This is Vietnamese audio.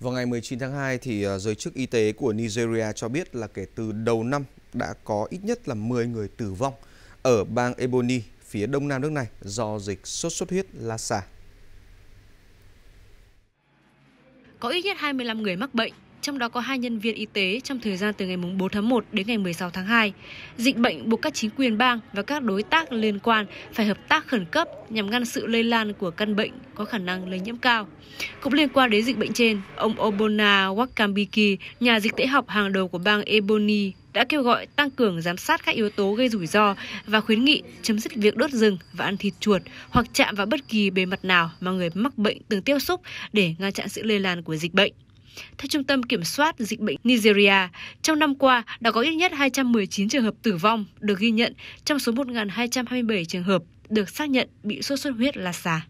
Vào ngày 19 tháng 2, thì ờ, giới chức y tế của Nigeria cho biết là kể từ đầu năm đã có ít nhất là 10 người tử vong ở bang Ebony, phía đông nam nước này do dịch sốt xuất huyết Lassa. Có ít nhất 25 người mắc bệnh trong đó có hai nhân viên y tế trong thời gian từ ngày 4 tháng 1 đến ngày 16 tháng 2. Dịch bệnh buộc các chính quyền bang và các đối tác liên quan phải hợp tác khẩn cấp nhằm ngăn sự lây lan của căn bệnh có khả năng lây nhiễm cao. Cũng liên quan đến dịch bệnh trên, ông Obona Wakambiki, nhà dịch tễ học hàng đầu của bang Ebony, đã kêu gọi tăng cường giám sát các yếu tố gây rủi ro và khuyến nghị chấm dứt việc đốt rừng và ăn thịt chuột hoặc chạm vào bất kỳ bề mặt nào mà người mắc bệnh từng tiếp xúc để ngăn chặn sự lây lan của dịch bệnh. Theo Trung tâm Kiểm soát Dịch bệnh Nigeria, trong năm qua đã có ít nhất 219 trường hợp tử vong được ghi nhận trong số 1.227 trường hợp được xác nhận bị sốt xuất huyết là xà.